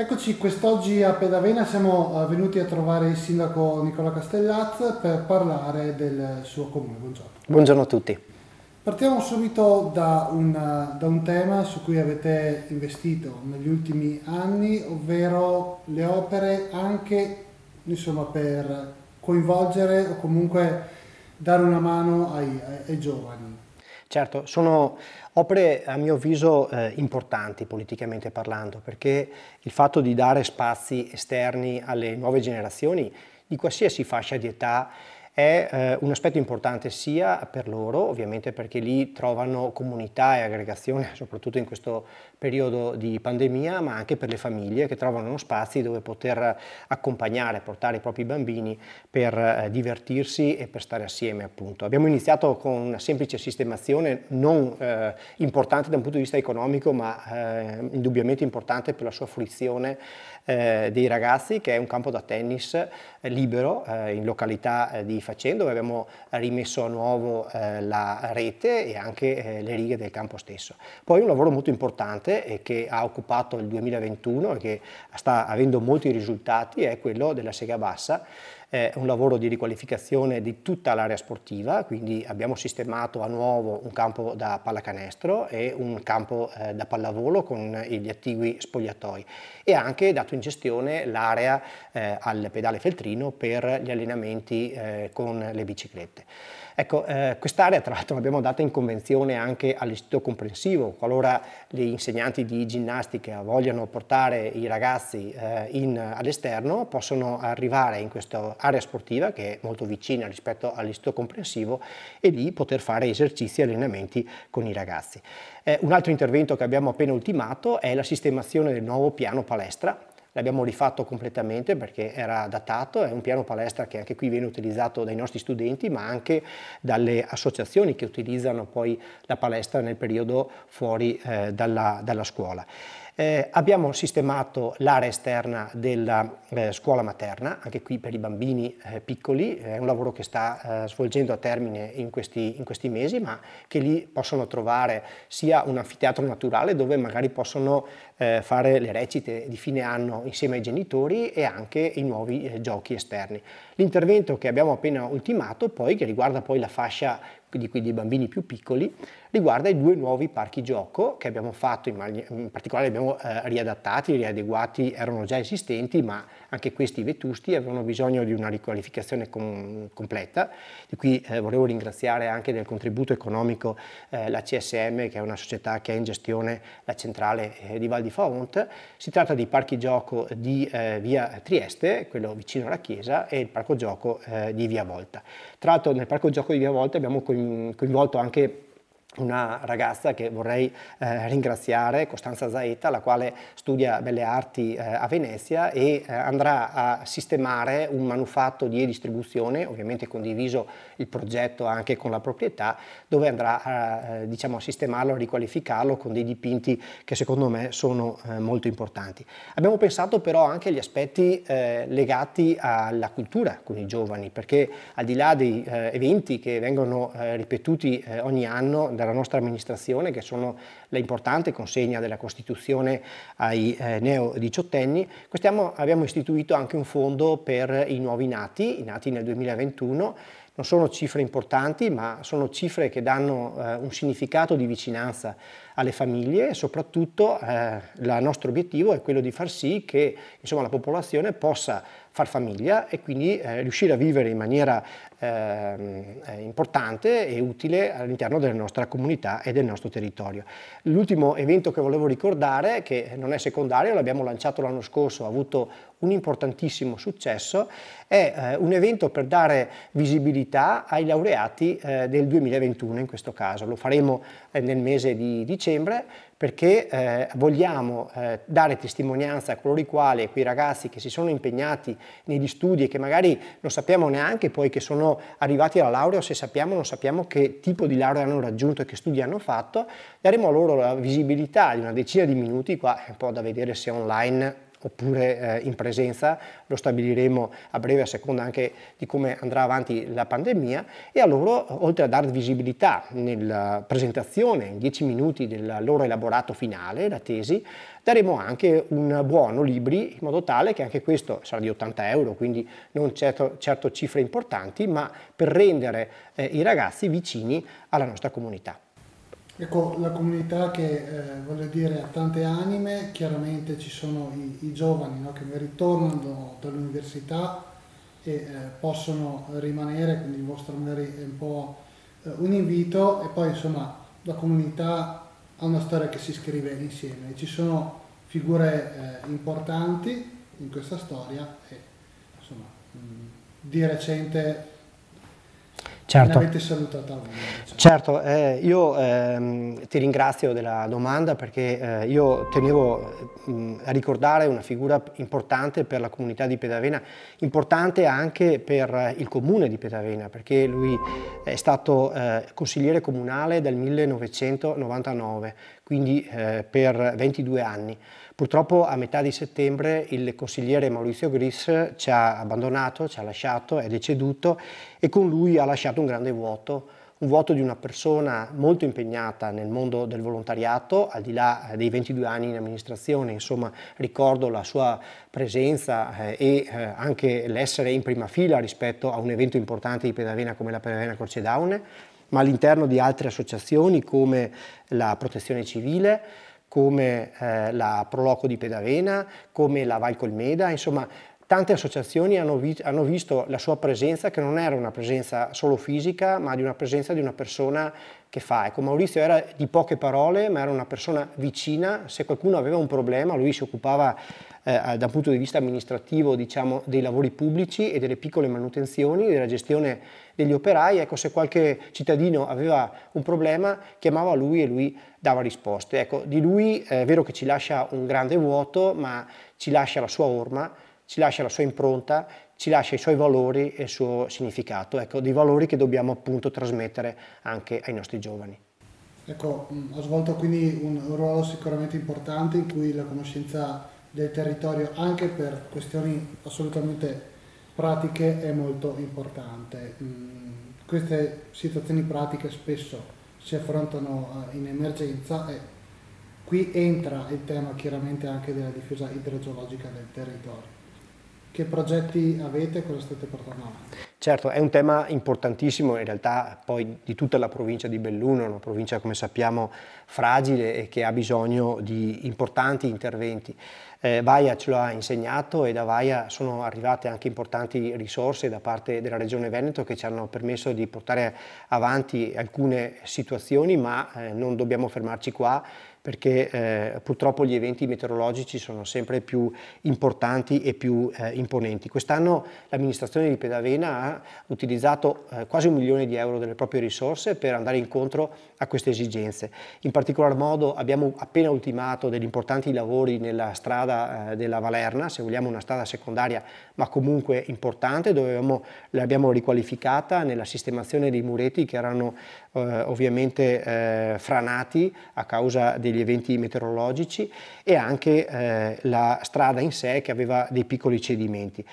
Eccoci, quest'oggi a Pedavena siamo eh, venuti a trovare il sindaco Nicola Castellaz per parlare del suo comune. Buongiorno. Buongiorno a tutti. Partiamo subito da, una, da un tema su cui avete investito negli ultimi anni, ovvero le opere anche insomma, per coinvolgere o comunque dare una mano ai, ai, ai giovani. Certo, sono opere a mio avviso eh, importanti politicamente parlando, perché il fatto di dare spazi esterni alle nuove generazioni di qualsiasi fascia di età è eh, un aspetto importante sia per loro, ovviamente perché lì trovano comunità e aggregazione, soprattutto in questo periodo di pandemia, ma anche per le famiglie che trovano spazi dove poter accompagnare, portare i propri bambini per eh, divertirsi e per stare assieme appunto. Abbiamo iniziato con una semplice sistemazione non eh, importante da un punto di vista economico, ma eh, indubbiamente importante per la sua fruizione eh, dei ragazzi, che è un campo da tennis eh, libero in località di famiglia facendo, abbiamo rimesso a nuovo eh, la rete e anche eh, le righe del campo stesso. Poi un lavoro molto importante eh, che ha occupato il 2021 e che sta avendo molti risultati è quello della sega bassa eh, un lavoro di riqualificazione di tutta l'area sportiva, quindi abbiamo sistemato a nuovo un campo da pallacanestro e un campo eh, da pallavolo con gli attigui spogliatoi e anche dato in gestione l'area eh, al pedale feltrino per gli allenamenti eh, con le biciclette. Ecco, eh, quest'area tra l'altro l'abbiamo data in convenzione anche all'istituto comprensivo, qualora gli insegnanti di ginnastica vogliano portare i ragazzi eh, in, all'esterno possono arrivare in questa area sportiva che è molto vicina rispetto all'istituto comprensivo e lì poter fare esercizi e allenamenti con i ragazzi. Eh, un altro intervento che abbiamo appena ultimato è la sistemazione del nuovo piano palestra l'abbiamo rifatto completamente perché era datato, è un piano palestra che anche qui viene utilizzato dai nostri studenti ma anche dalle associazioni che utilizzano poi la palestra nel periodo fuori eh, dalla, dalla scuola. Eh, abbiamo sistemato l'area esterna della eh, scuola materna, anche qui per i bambini eh, piccoli, è un lavoro che sta eh, svolgendo a termine in questi, in questi, mesi, ma che lì possono trovare sia un anfiteatro naturale dove magari possono eh, fare le recite di fine anno insieme ai genitori e anche i nuovi eh, giochi esterni. L'intervento che abbiamo appena ultimato poi, che riguarda poi la fascia di cui bambini più piccoli, riguarda i due nuovi parchi gioco che abbiamo fatto, in, mani- in particolare li abbiamo eh, riadattati, riadeguati, erano già esistenti, ma anche questi vetusti avevano bisogno di una riqualificazione com- completa. Di qui eh, volevo ringraziare anche del contributo economico eh, la CSM, che è una società che ha in gestione la centrale eh, di Val di Font. Si tratta di parchi gioco di eh, via Trieste, quello vicino alla chiesa, e il parco gioco eh, di via Volta. Tra l'altro nel parco gioco di via Volta abbiamo coinvolto anche una ragazza che vorrei eh, ringraziare, Costanza Zaetta, la quale studia belle arti eh, a Venezia e eh, andrà a sistemare un manufatto di distribuzione, ovviamente condiviso il progetto anche con la proprietà, dove andrà a, eh, diciamo, a sistemarlo, a riqualificarlo con dei dipinti che secondo me sono eh, molto importanti. Abbiamo pensato però anche agli aspetti eh, legati alla cultura con i giovani, perché al di là dei eventi che vengono ripetuti ogni anno, dalla nostra amministrazione, che sono l'importante consegna della Costituzione ai eh, neo diciottenni, quest'anno abbiamo istituito anche un fondo per i nuovi nati, i nati nel 2021, non sono cifre importanti, ma sono cifre che danno eh, un significato di vicinanza alle famiglie e soprattutto eh, il nostro obiettivo è quello di far sì che insomma, la popolazione possa far famiglia e quindi eh, riuscire a vivere in maniera ehm, eh, importante e utile all'interno della nostra comunità e del nostro territorio. L'ultimo evento che volevo ricordare, che non è secondario, l'abbiamo lanciato l'anno scorso, ha avuto un importantissimo successo, è eh, un evento per dare visibilità ai laureati eh, del 2021 in questo caso. Lo faremo eh, nel mese di dicembre dicembre perché eh, vogliamo eh, dare testimonianza a coloro i quali, quei ragazzi che si sono impegnati negli studi e che magari non sappiamo neanche poi che sono arrivati alla laurea o se sappiamo non sappiamo che tipo di laurea hanno raggiunto e che studi hanno fatto, daremo loro la visibilità di una decina di minuti, qua è un po' da vedere se online oppure eh, in presenza, lo stabiliremo a breve a seconda anche di come andrà avanti la pandemia e a loro, oltre a dar visibilità nella presentazione in 10 minuti del loro elaborato finale, la tesi, daremo anche un buono libri in modo tale che anche questo sarà di 80 euro, quindi non certo, certo cifre importanti, ma per rendere eh, i ragazzi vicini alla nostra comunità. Ecco, la comunità che eh, voglio dire ha tante anime, chiaramente ci sono i, i giovani no, che ritornano dall'università e eh, possono rimanere, quindi il vostro magari è un po' eh, un invito e poi insomma la comunità ha una storia che si scrive insieme, ci sono figure eh, importanti in questa storia e insomma mh, mm, di recente Certo. L'avete salutata oggi. Certo, eh, io ehm, ti ringrazio della domanda perché eh, io tenevo mh, a ricordare una figura importante per la comunità di Pedavena, importante anche per il comune di Pedavena perché lui è stato eh, consigliere comunale dal 1999, quindi eh, per 22 anni. Purtroppo a metà di settembre il consigliere Maurizio Gris ci ha abbandonato, ci ha lasciato, è deceduto e con lui ha lasciato un grande vuoto, un vuoto di una persona molto impegnata nel mondo del volontariato, al di là eh, dei 22 anni in amministrazione, insomma ricordo la sua presenza eh, e eh, anche l'essere in prima fila rispetto a un evento importante di Pedavena come la Pedavena Croce Daune, ma all'interno di altre associazioni come la Protezione Civile, come eh, la Proloco di Pedavena, come la Val Colmeda, insomma tante associazioni hanno, vi hanno, visto la sua presenza che non era una presenza solo fisica ma di una presenza di una persona che fa. Ecco, Maurizio era di poche parole ma era una persona vicina, se qualcuno aveva un problema lui si occupava eh, da un punto di vista amministrativo diciamo, dei lavori pubblici e delle piccole manutenzioni, della gestione degli operai, ecco se qualche cittadino aveva un problema chiamava lui e lui dava risposte. Ecco, di lui eh, è vero che ci lascia un grande vuoto, ma ci lascia la sua orma, ci lascia la sua impronta, ci lascia i suoi valori e il suo significato, ecco, dei valori che dobbiamo appunto trasmettere anche ai nostri giovani. Ecco, mm, ha svolto quindi un ruolo sicuramente importante in cui la conoscenza del territorio, anche per questioni assolutamente pratiche è molto importante. Mm, queste situazioni pratiche spesso si affrontano eh, in emergenza e qui entra il tema chiaramente anche della difesa idrogeologica del territorio. Che progetti avete e cosa state portando avanti? Certo, è un tema importantissimo in realtà poi di tutta la provincia di Belluno, una provincia come sappiamo fragile e che ha bisogno di importanti interventi. Eh, Vaia ce lo ha insegnato e da Vaia sono arrivate anche importanti risorse da parte della Regione Veneto che ci hanno permesso di portare avanti alcune situazioni, ma eh, non dobbiamo fermarci qua perché eh, purtroppo gli eventi meteorologici sono sempre più importanti e più eh, imponenti. Quest'anno l'amministrazione di Pedavena ha utilizzato eh, quasi un milione di euro delle proprie risorse per andare incontro a queste esigenze. In particolar modo abbiamo appena ultimato degli importanti lavori nella strada strada eh, della Valerna, se vogliamo una strada secondaria ma comunque importante, dove l'abbiamo riqualificata nella sistemazione dei muretti che erano eh, ovviamente eh, franati a causa degli eventi meteorologici e anche eh, la strada in sé che aveva dei piccoli cedimenti.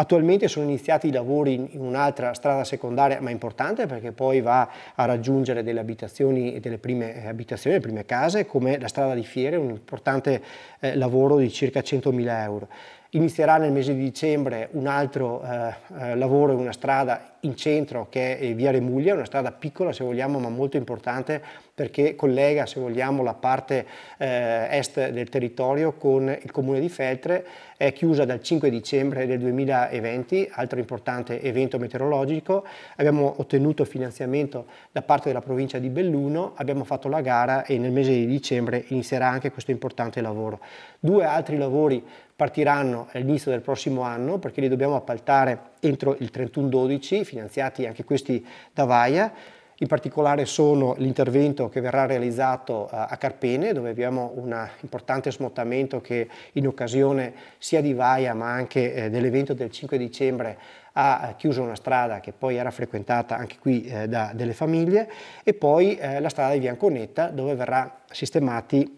Attualmente sono iniziati i lavori in un'altra strada secondaria ma importante perché poi va a raggiungere delle abitazioni e delle prime eh, abitazioni, le prime case come la strada di Fiere, un importante eh, lavoro di circa 100.000 euro. Inizierà nel mese di dicembre un altro eh, eh lavoro in una strada in centro che è via Remuglia, una strada piccola se vogliamo ma molto importante perché collega se vogliamo la parte eh, est del territorio con il comune di Feltre, è chiusa dal 5 dicembre del 2020, altro importante evento meteorologico, abbiamo ottenuto finanziamento da parte della provincia di Belluno, abbiamo fatto la gara e nel mese di dicembre inizierà anche questo importante lavoro. Due altri lavori partiranno all'inizio del prossimo anno perché li dobbiamo appaltare entro il 31-12, finanziati anche questi da VAIA. In particolare sono l'intervento che verrà realizzato eh, a Carpene, dove abbiamo un importante smottamento che in occasione sia di Vaia ma anche eh, dell'evento del 5 dicembre ha chiuso una strada che poi era frequentata anche qui eh, da delle famiglie e poi la strada di Bianconetta dove verrà sistemati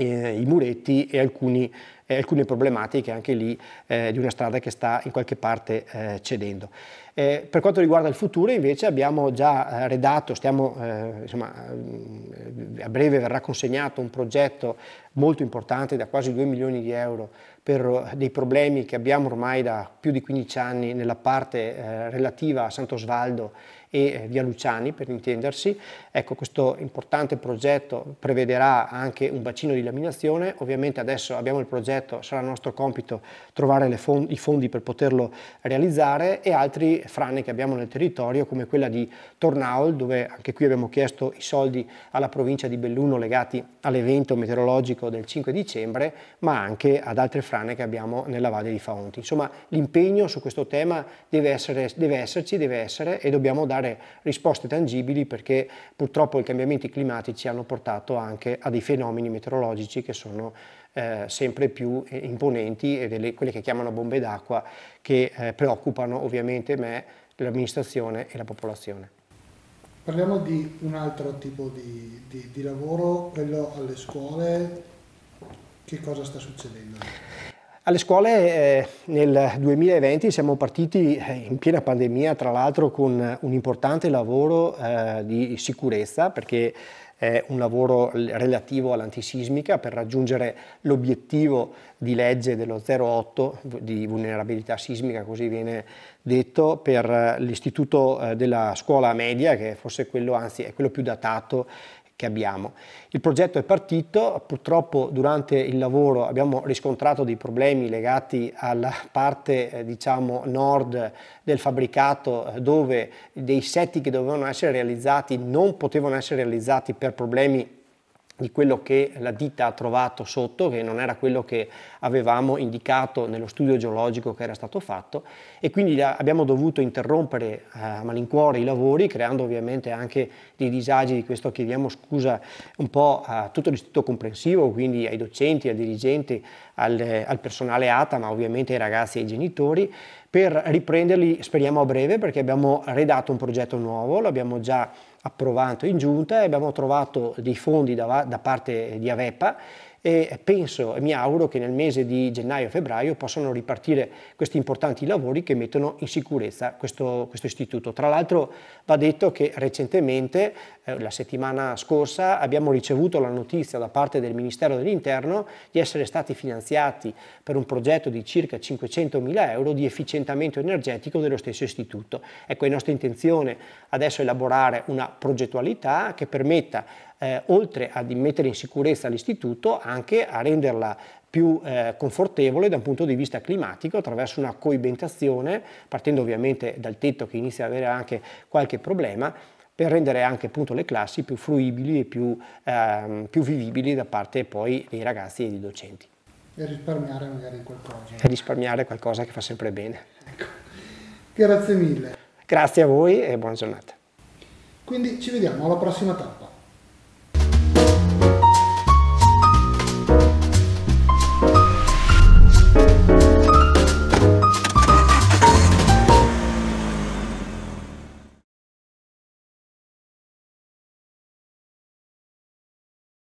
eh, i muretti e alcuni, eh, alcune problematiche anche lì eh, di una strada che sta in qualche parte eh, cedendo. Eh, per quanto riguarda il futuro invece abbiamo già eh, redatto, stiamo, insomma, a breve verrà consegnato un progetto molto importante da quasi 2 milioni di euro per dei problemi che abbiamo ormai da più di 15 anni nella parte relativa a Santo Svaldo e eh, via Luciani per intendersi. Ecco, questo importante progetto prevederà anche un bacino di laminazione, ovviamente adesso abbiamo il progetto, sarà nostro compito trovare fondi, i fondi per poterlo realizzare e altri frane che abbiamo nel territorio come quella di Tornaul dove anche qui abbiamo chiesto i soldi alla provincia di Belluno legati all'evento meteorologico del 5 dicembre ma anche ad altre frane che abbiamo nella Valle di Faonti. Insomma l'impegno su questo tema deve, essere, deve esserci, deve essere e dobbiamo dare dare risposte tangibili perché purtroppo i cambiamenti climatici hanno portato anche a dei fenomeni meteorologici che sono eh, sempre più eh, imponenti e delle, quelle che chiamano bombe d'acqua che eh, preoccupano ovviamente me, l'amministrazione e la popolazione. Parliamo di un altro tipo di, di, di lavoro, quello alle scuole, che cosa sta succedendo? Alle scuole eh, nel 2020 siamo partiti eh, in piena pandemia, tra l'altro con un importante lavoro eh, di sicurezza, perché è un lavoro relativo all'antisismica per raggiungere l'obiettivo di legge dello 08 di vulnerabilità sismica, così viene detto, per eh, l'istituto eh, della scuola media, che è forse quello, anzi, è quello più datato che abbiamo. Il progetto è partito, purtroppo durante il lavoro abbiamo riscontrato dei problemi legati alla parte eh, diciamo nord del fabbricato eh, dove dei setti che dovevano essere realizzati non potevano essere realizzati per problemi di quello che la ditta ha trovato sotto, che non era quello che avevamo indicato nello studio geologico che era stato fatto e quindi abbiamo dovuto interrompere eh, a malincuore i lavori, creando ovviamente anche dei disagi, di questo chiediamo scusa un po' a tutto l'istituto comprensivo, quindi ai docenti, ai dirigenti, al, al personale ATA, ma ovviamente ai ragazzi e ai genitori, per riprenderli speriamo a breve perché abbiamo redatto un progetto nuovo, l'abbiamo già approvato in giunta e abbiamo trovato dei fondi da, da parte di Avepa e penso e mi auguro che nel mese di gennaio-febbraio possano ripartire questi importanti lavori che mettono in sicurezza questo, questo istituto. Tra l'altro va detto che recentemente, eh, la settimana scorsa, abbiamo ricevuto la notizia da parte del Ministero dell'Interno di essere stati finanziati per un progetto di circa 500.000 euro di efficientamento energetico dello stesso istituto. Ecco, è nostra intenzione adesso elaborare una progettualità che permetta eh, oltre ad mettere in sicurezza l'istituto, anche a renderla più eh, confortevole da un punto di vista climatico attraverso una coibentazione, partendo ovviamente dal tetto che inizia ad avere anche qualche problema, per rendere anche appunto, le classi più fruibili e più, ehm, più vivibili da parte poi dei ragazzi e dei docenti. E risparmiare magari qualcosa. E risparmiare qualcosa che fa sempre bene. Ecco. Grazie mille. Grazie a voi e buona giornata. Quindi ci vediamo alla prossima tappa.